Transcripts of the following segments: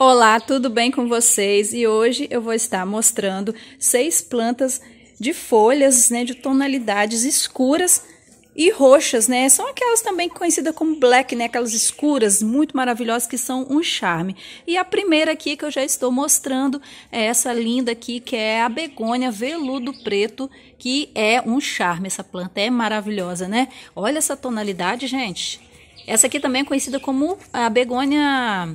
Olá, tudo bem com vocês? E hoje eu vou estar mostrando seis plantas de folhas, né, de tonalidades escuras e roxas, né? São aquelas também conhecidas como black, né? Aquelas escuras muito maravilhosas que são um charme. E a primeira aqui que eu já estou mostrando é essa linda aqui, que é a begônia veludo preto, que é um charme. Essa planta é maravilhosa, né? Olha essa tonalidade, gente. Essa aqui também é conhecida como a begônia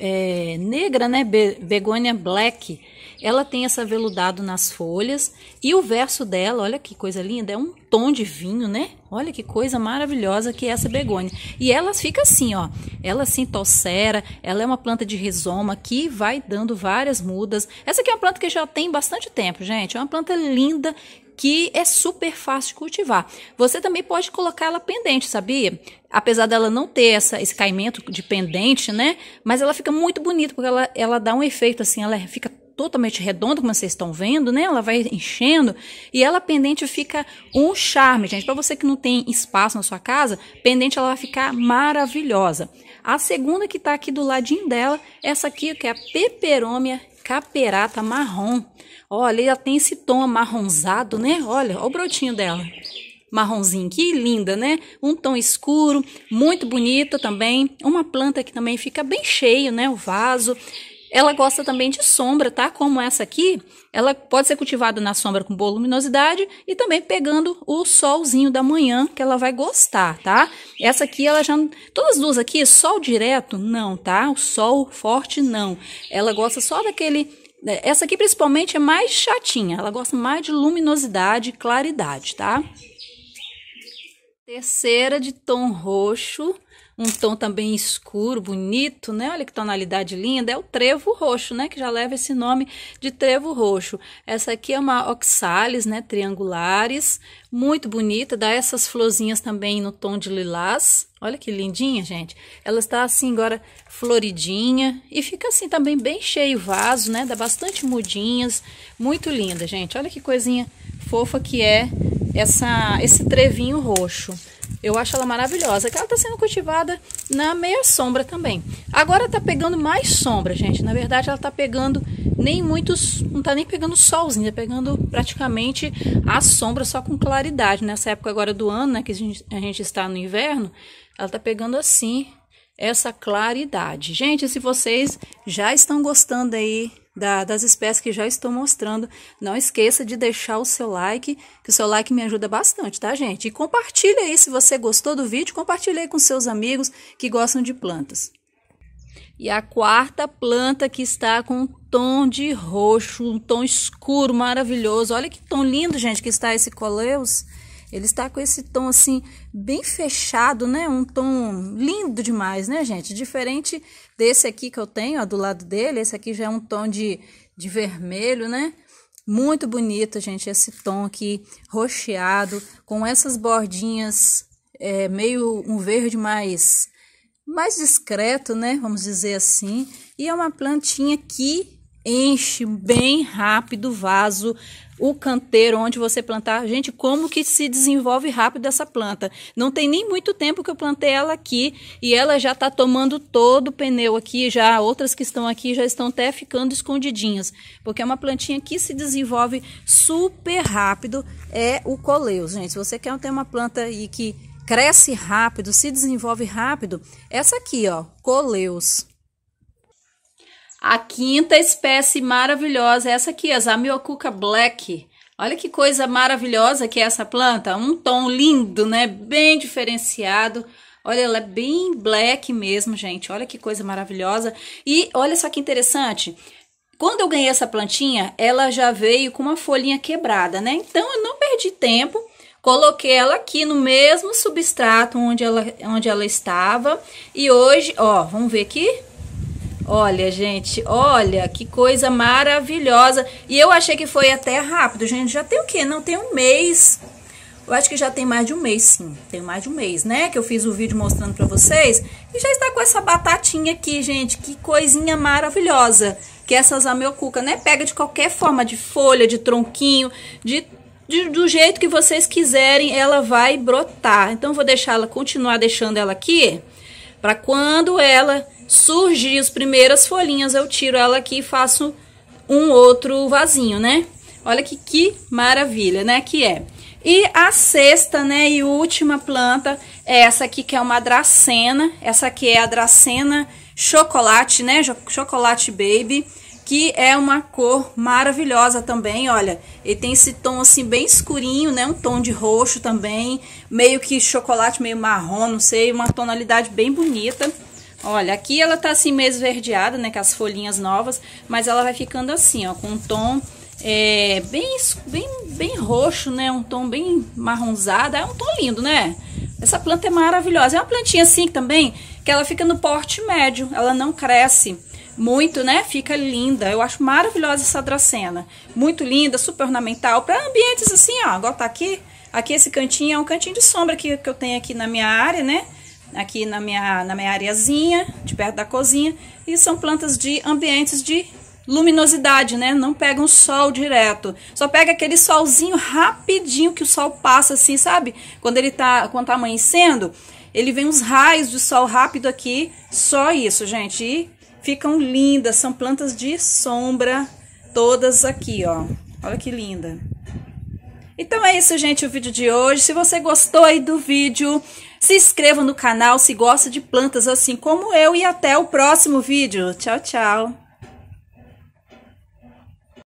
é, negra, né, Be Begônia Black, ela tem essa veludado nas folhas e o verso dela, olha que coisa linda, é um tom de vinho, né? Olha que coisa maravilhosa que é essa begônia. E ela fica assim, ó, ela assim tocera, ela é uma planta de rizoma que vai dando várias mudas. Essa aqui é uma planta que já tem bastante tempo, gente. É uma planta linda que é super fácil de cultivar. Você também pode colocar ela pendente, sabia? Apesar dela não ter essa, esse caimento de pendente, né? Mas ela fica muito bonita, porque ela, ela dá um efeito assim, ela fica totalmente redonda, como vocês estão vendo, né? Ela vai enchendo e ela pendente fica um charme, gente. Para você que não tem espaço na sua casa, pendente ela vai ficar maravilhosa. A segunda que tá aqui do ladinho dela, essa aqui que é a peperômia caperata marrom. Olha, ela tem esse tom amarronzado, né? Olha, olha o brotinho dela. Marronzinho, que linda, né? Um tom escuro, muito bonita também. Uma planta que também fica bem cheio, né? O vaso. Ela gosta também de sombra, tá? Como essa aqui, ela pode ser cultivada na sombra com boa luminosidade e também pegando o solzinho da manhã, que ela vai gostar, tá? Essa aqui, ela já. Todas as duas aqui, sol direto, não, tá? O sol forte, não. Ela gosta só daquele né, essa aqui principalmente é mais chatinha, ela gosta mais de luminosidade e claridade, tá? Terceira de tom roxo, um tom também escuro, bonito, né? Olha que tonalidade linda. É o trevo roxo, né? Que já leva esse nome de trevo roxo. Essa aqui é uma oxalis, né? Triangulares, muito bonita. Dá essas florzinhas também no tom de lilás. Olha que lindinha, gente. Ela está assim agora floridinha e fica assim também bem cheio o vaso, né? Dá bastante mudinhas. Muito linda, gente. Olha que coisinha fofa que é essa, esse trevinho roxo. Eu acho ela maravilhosa. que Ela está sendo cultivada na meia sombra também. Agora está pegando mais sombra, gente. Na verdade, ela está pegando nem muitos, não está nem pegando solzinho, está pegando praticamente a sombra só com claridade. Nessa época agora do ano, né, que a gente, a gente está no inverno, ela está pegando assim, essa claridade. Gente, se vocês já estão gostando aí da, das espécies que já estou mostrando, não esqueça de deixar o seu like, que o seu like me ajuda bastante, tá, gente? E compartilha aí se você gostou do vídeo, compartilha aí com seus amigos que gostam de plantas. E a quarta planta que está com um tom de roxo, um tom escuro maravilhoso. Olha que tom lindo, gente, que está esse coleus. Ele está com esse tom assim bem fechado, né? Um tom lindo demais, né, gente? Diferente desse aqui que eu tenho, ó, do lado dele, esse aqui já é um tom de, de vermelho, né? Muito bonito, gente, esse tom aqui rocheado, com essas bordinhas é, meio um verde mais mais discreto, né? Vamos dizer assim. E é uma plantinha que enche bem rápido o vaso, o canteiro onde você plantar. Gente, como que se desenvolve rápido essa planta? Não tem nem muito tempo que eu plantei ela aqui e ela já está tomando todo o pneu aqui, já outras que estão aqui já estão até ficando escondidinhas, porque é uma plantinha que se desenvolve super rápido, é o coleus, gente. Se você quer ter uma planta aí que cresce rápido, se desenvolve rápido, essa aqui, ó, coleus. A quinta espécie maravilhosa é essa aqui, a Amiocuca black. Olha que coisa maravilhosa que é essa planta, um tom lindo, né? Bem diferenciado. Olha, ela é bem black mesmo, gente. Olha que coisa maravilhosa. E olha só que interessante. Quando eu ganhei essa plantinha, ela já veio com uma folhinha quebrada, né? Então eu não perdi tempo. Coloquei ela aqui no mesmo substrato onde ela, onde ela estava. E hoje, ó, vamos ver aqui. Olha, gente, olha que coisa maravilhosa. E eu achei que foi até rápido, gente. Já tem o quê? Não tem um mês. Eu acho que já tem mais de um mês, sim. Tem mais de um mês, né? Que eu fiz o vídeo mostrando pra vocês. E já está com essa batatinha aqui, gente. Que coisinha maravilhosa. Que essas é ameucuca, né? Pega de qualquer forma, de folha, de tronquinho, de de, do jeito que vocês quiserem, ela vai brotar. Então, vou deixar ela, continuar deixando ela aqui para quando ela surgir as primeiras folhinhas, eu tiro ela aqui e faço um outro vasinho, né? Olha que, que maravilha, né? Que é. E a sexta, né, e última planta é essa aqui, que é uma dracena. Essa aqui é a dracena chocolate, né? Chocolate baby que é uma cor maravilhosa também, olha. Ele tem esse tom assim bem escurinho, né? Um tom de roxo também, meio que chocolate, meio marrom, não sei, uma tonalidade bem bonita. Olha, aqui ela tá assim meio esverdeada, né, com as folhinhas novas, mas ela vai ficando assim, ó, com um tom é, bem, bem, bem roxo, né, um tom bem marronzado, é um tom lindo, né? Essa planta é maravilhosa, é uma plantinha assim também, que ela fica no porte médio, ela não cresce muito, né? Fica linda. Eu acho maravilhosa essa dracena. Muito linda, super ornamental. Para ambientes assim, ó. Agora tá aqui. Aqui esse cantinho é um cantinho de sombra que, que eu tenho aqui na minha área, né? Aqui na minha, na minha areazinha, de perto da cozinha. E são plantas de ambientes de luminosidade, né? Não pega um sol direto. Só pega aquele solzinho rapidinho que o sol passa assim, sabe? Quando ele tá, quando tá amanhecendo, ele vem uns raios de sol rápido aqui. Só isso, gente. E Ficam lindas, são plantas de sombra, todas aqui, ó. Olha que linda. Então é isso, gente, o vídeo de hoje. Se você gostou aí do vídeo, se inscreva no canal se gosta de plantas assim como eu. E até o próximo vídeo. Tchau, tchau.